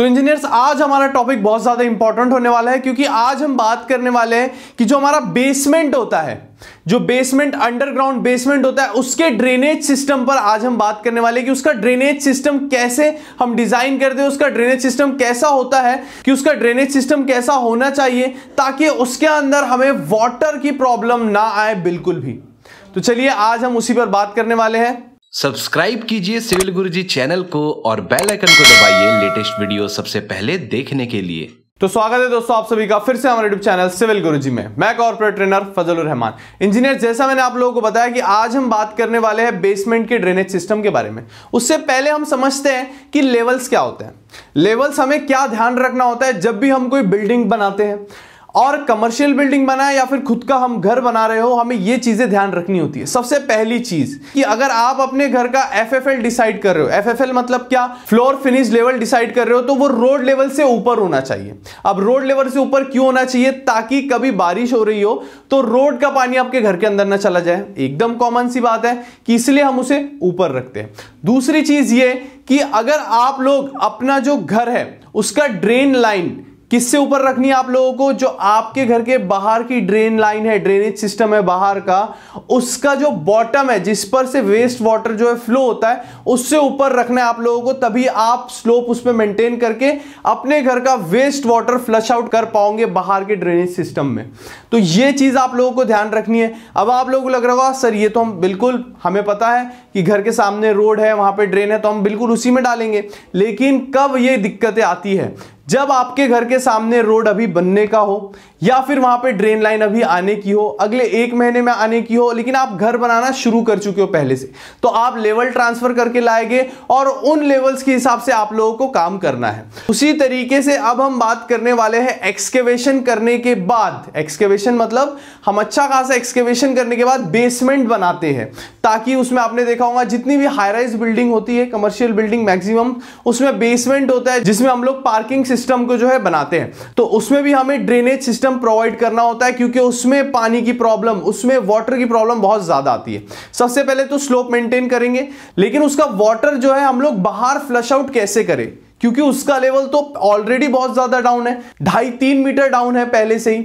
सो engineers आज हमारा topic बहुत ज़्यादा इंपॉर्टेंट होने वाला है क्योंकि आज हम बात करने वाले हैं कि जो हमारा बेसमेंट होता है जो बेसमेंट अंडरग्राउंड बेसमेंट होता है उसके ड्रेनेज सिस्टम पर आज हम बात करने वाले कि उसका ड्रेनेज सिस्टम कैसे हम डिजाइन करते हैं उसका ड्रेनेज सिस्टम कैसा होता है कि उसका ड्रेनेज सिस्टम कैसा होना चाहिए ताकि उसके अंदर हमें वाटर की प्रॉब्लम ना आए बिल्कुल भी तो चलिए आज हम उसी पर बात करने वाले हैं सब्सक्राइब कीजिए सिविल गुरुजी चैनल को और बेल आइकन को दबाइए लेटेस्ट वीडियो सबसे पहले देखने के लिए तो स्वागत है दोस्तों आप सभी का फिर से हमारे यूट्यूब चैनल सिविल गुरुजी में मैं corporate trainer Fazal Rahman engineer जैसा मैंने आप लोगों को बताया कि आज हम बात करने वाले हैं बेसमेंट के ड्रेनेज सिस्टम के बारे में उससे पहले हम समझते हैं कि लेवल्स क्या होते हैं लेवल्स हमें क्या ध्यान रखना होता है जब भी हम कोई बिल्डिंग बनाते हैं और कमर्शियल बिल्डिंग बनाए या फिर खुद का हम घर बना रहे हो हमें ये चीज़ें ध्यान रखनी होती है सबसे पहली चीज़ कि अगर आप अपने घर का एफ डिसाइड कर रहे हो एफ मतलब क्या फ्लोर फिनिश लेवल डिसाइड कर रहे हो तो वो रोड लेवल से ऊपर होना चाहिए अब रोड लेवल से ऊपर क्यों होना चाहिए ताकि कभी बारिश हो रही हो तो रोड का पानी आपके घर के अंदर ना चला जाए एकदम कॉमन सी बात है कि इसलिए हम उसे ऊपर रखते हैं दूसरी चीज़ ये कि अगर आप लोग अपना जो घर है उसका ड्रेन लाइन किससे ऊपर रखनी है आप लोगों को जो आपके घर के बाहर की ड्रेन लाइन है ड्रेनेज सिस्टम है बाहर का उसका जो बॉटम है जिस पर से वेस्ट वाटर जो है फ्लो होता है उससे ऊपर रखना है आप लोगों को तभी आप स्लोप उस पर मेंटेन करके अपने घर का वेस्ट वाटर फ्लश आउट कर पाओगे बाहर के ड्रेनेज सिस्टम में तो ये चीज़ आप लोगों को ध्यान रखनी है अब आप लोगों को लग रहा होगा सर ये तो हम बिल्कुल हमें पता है कि घर के सामने रोड है वहां पर ड्रेन है तो हम बिल्कुल उसी में डालेंगे लेकिन कब ये दिक्कतें आती है जब आपके घर के सामने रोड अभी बनने का हो या फिर वहां पे ड्रेन लाइन अभी आने की हो अगले एक महीने में आने की हो लेकिन आप घर बनाना शुरू कर चुके हो पहले से तो आप लेवल ट्रांसफर करके लाएंगे और उन लेवल्स के हिसाब से आप लोगों को काम करना है उसी तरीके से अब हम बात करने वाले हैं एक्सकेवेशन करने के बाद एक्सकेवेशन मतलब हम अच्छा खासा एक्सकेवेशन करने के बाद बेसमेंट बनाते हैं ताकि उसमें आपने देखा होगा जितनी भी हाईराइज बिल्डिंग होती है कमर्शियल बिल्डिंग मैक्सिमम उसमें बेसमेंट होता है जिसमें हम लोग पार्किंग सिस्टम को जो है बनाते हैं तो उसमें भी हमें ड्रेनेज सिस्टम सिस्टम प्रोवाइड करना होता है क्योंकि उसमें पानी की प्रॉब्लम उसमें वाटर की प्रॉब्लम बहुत ज़्यादा आती है सबसे पहले तो स्लोप मेंटेन करेंगे लेकिन उसका वाटर जो है हम लोग बाहर फ्लश आउट कैसे करें क्योंकि उसका लेवल तो ऑलरेडी बहुत ज़्यादा डाउन है ढाई तीन मीटर डाउन है पहले से ही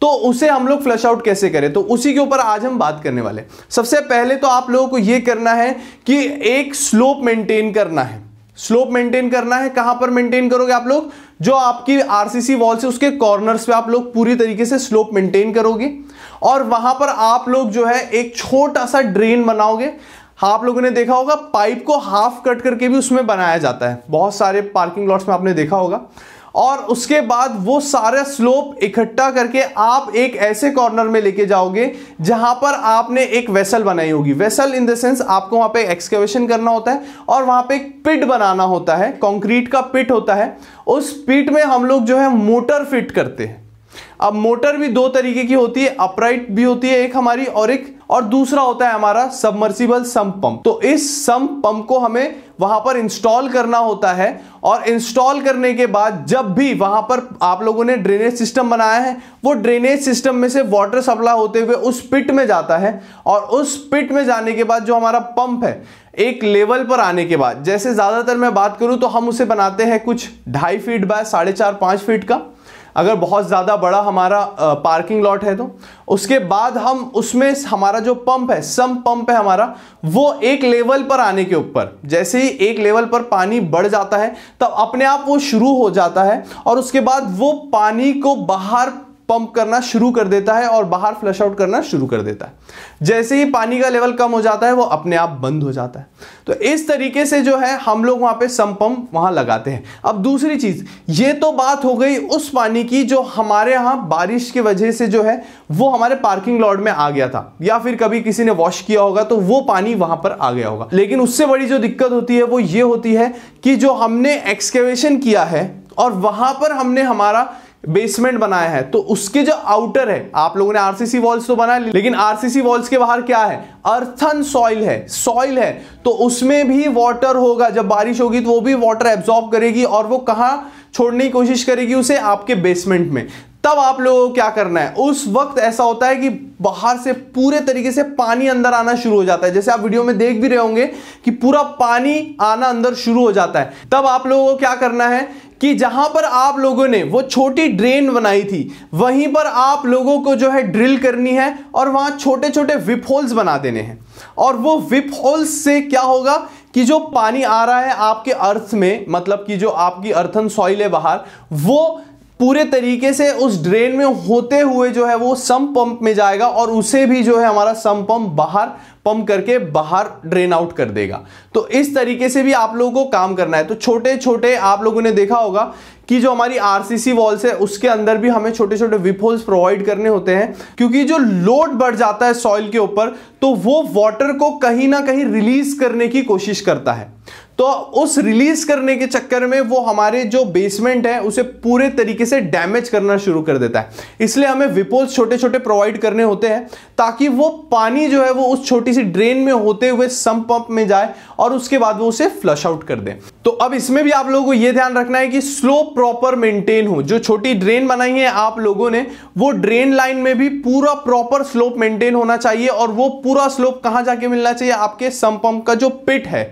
तो उसे हम लोग फ्लश आउट कैसे करें तो उसी के ऊपर आज हम बात करने वाले सबसे पहले तो आप लोगों को यह करना है कि एक स्लोप मेंटेन करना है स्लोप मेंटेन करना है कहां पर मेंटेन करोगे आप लोग जो आपकी आरसीसी वॉल से उसके कॉर्नर्स पे आप लोग पूरी तरीके से स्लोप मेंटेन करोगे और वहां पर आप लोग जो है एक छोटा सा ड्रेन बनाओगे हाँ आप लोगों ने देखा होगा पाइप को हाफ कट करके भी उसमें बनाया जाता है बहुत सारे पार्किंग लॉट्स में आपने देखा होगा और उसके बाद वो सारे स्लोप इकट्ठा करके आप एक ऐसे कॉर्नर में लेके जाओगे जहां पर आपने एक वेसल बनाई होगी वेसल इन द सेंस आपको वहां पे एक्सकेवेशन करना होता है और वहां पे एक पिट बनाना होता है कंक्रीट का पिट होता है उस पिट में हम लोग जो है मोटर फिट करते हैं अब मोटर भी दो तरीके की होती है अपराइट भी होती है एक हमारी और एक और दूसरा होता है हमारा सबमर्सिबल सम्प पंप तो इस सम्प पंप को हमें वहां पर इंस्टॉल करना होता है और इंस्टॉल करने के बाद जब भी वहां पर आप लोगों ने ड्रेनेज सिस्टम बनाया है वो ड्रेनेज सिस्टम में से वाटर सप्लाई होते हुए उस पिट में जाता है और उस पिट में जाने के बाद जो हमारा पंप है एक लेवल पर आने के बाद जैसे ज़्यादातर मैं बात करूं तो हम उसे बनाते हैं कुछ ढाई फीट बाय साढ़े चार पांच फीट का अगर बहुत ज़्यादा बड़ा हमारा पार्किंग लॉट है तो उसके बाद हम उसमें हमारा जो पंप है सम पंप है हमारा वो एक लेवल पर आने के ऊपर जैसे ही एक लेवल पर पानी बढ़ जाता है तब अपने आप वो शुरू हो जाता है और उसके बाद वो पानी को बाहर पंप करना शुरू कर देता है और बाहर फ्लश आउट करना शुरू कर देता है जैसे ही पानी का लेवल कम हो जाता है वो अपने आप बंद हो जाता है तो इस तरीके से जो है हम लोग वहाँ पे पंप वहाँ लगाते हैं अब दूसरी चीज़ ये तो बात हो गई उस पानी की जो हमारे यहां बारिश की वजह से जो है वो हमारे पार्किंग लॉट में आ गया था या फिर कभी किसी ने वॉश किया होगा तो वो पानी वहां पर आ गया होगा लेकिन उससे बड़ी जो दिक्कत होती है वो ये होती है कि जो हमने एक्सकेवेशन किया है और वहां पर हमने हमारा बेसमेंट बनाया है तो उसके जो आउटर है आप लोगों ने आरसीसी वॉल्स तो बनाया लेकिन आरसीसी वॉल्स के बाहर क्या है अर्थन सॉइल है सॉइल है तो उसमें भी वाटर होगा जब बारिश होगी तो वो भी वाटर एब्जॉर्ब करेगी और वो कहाँ छोड़ने की कोशिश करेगी उसे आपके बेसमेंट में तब आप लोगों को क्या करना है उस वक्त ऐसा होता है कि बाहर से पूरे तरीके से पानी अंदर आना शुरू हो जाता है जैसे आप वीडियो में देख भी रहे होंगे कि पूरा पानी आना अंदर शुरू हो जाता है तब आप लोगों को क्या करना है कि जहां पर आप लोगों ने वो छोटी ड्रेन बनाई थी वहीं पर आप लोगों को जो है ड्रिल करनी है और वहां छोटे छोटे विप होल्स बना देने हैं और वो विप होल्स से क्या होगा कि जो पानी आ रहा है आपके अर्थ में मतलब कि जो आपकी अर्थन सॉइल है बाहर वो पूरे तरीके से उस ड्रेन में होते हुए जो है वो सम पंप में जाएगा और उसे भी जो है हमारा सम पंप बाहर पंप करके बाहर ड्रेन आउट कर देगा तो इस तरीके से भी आप लोगों को काम करना है तो छोटे छोटे आप लोगों ने देखा होगा कि जो हमारी आरसीसी वॉल्स है उसके अंदर भी हमें छोटे छोटे विप होल्स प्रोवाइड करने होते हैं क्योंकि जो लोड बढ़ जाता है सॉइल के ऊपर तो वो वाटर को कहीं ना कहीं रिलीज करने की कोशिश करता है तो उस रिलीज करने के चक्कर में वो हमारे जो बेसमेंट है उसे पूरे तरीके से डैमेज करना शुरू कर देता है इसलिए हमें विपोल्स छोटे छोटे प्रोवाइड करने होते हैं ताकि वो पानी जो है वो उस छोटी सी ड्रेन में होते हुए सम पंप में जाए और उसके बाद वो उसे फ्लश आउट कर दे तो अब इसमें भी आप लोगों को यह ध्यान रखना है कि स्लो प्रॉपर मेंटेन हो जो छोटी ड्रेन बनाई है आप लोगों ने वो ड्रेन लाइन में भी पूरा प्रॉपर स्लोप मेंटेन होना चाहिए और वो पूरा स्लोप कहां जाके मिलना चाहिए आपके सम पंप का जो पिट है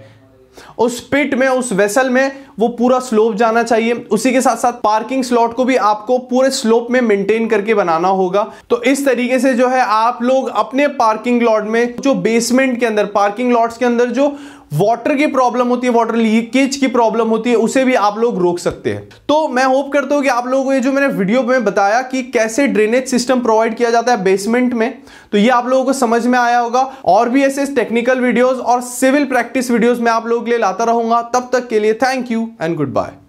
उस पिट में उस वेसल में वो पूरा स्लोप जाना चाहिए उसी के साथ साथ पार्किंग स्लॉट को भी आपको पूरे स्लोप में मेंटेन करके बनाना होगा तो इस तरीके से जो है आप लोग अपने पार्किंग लॉट में जो बेसमेंट के अंदर पार्किंग लॉट्स के अंदर जो वाटर की प्रॉब्लम होती है वाटर लीकेज की प्रॉब्लम होती है उसे भी आप लोग रोक सकते हैं तो मैं होप करता हूं कि आप लोगों को ये जो मैंने वीडियो में बताया कि कैसे ड्रेनेज सिस्टम प्रोवाइड किया जाता है बेसमेंट में तो ये आप लोगों को समझ में आया होगा और भी ऐसे टेक्निकल वीडियोज और सिविल प्रैक्टिस वीडियोज मैं आप लोगों के लिए लाता रहूंगा तब तक के लिए thank you and good bye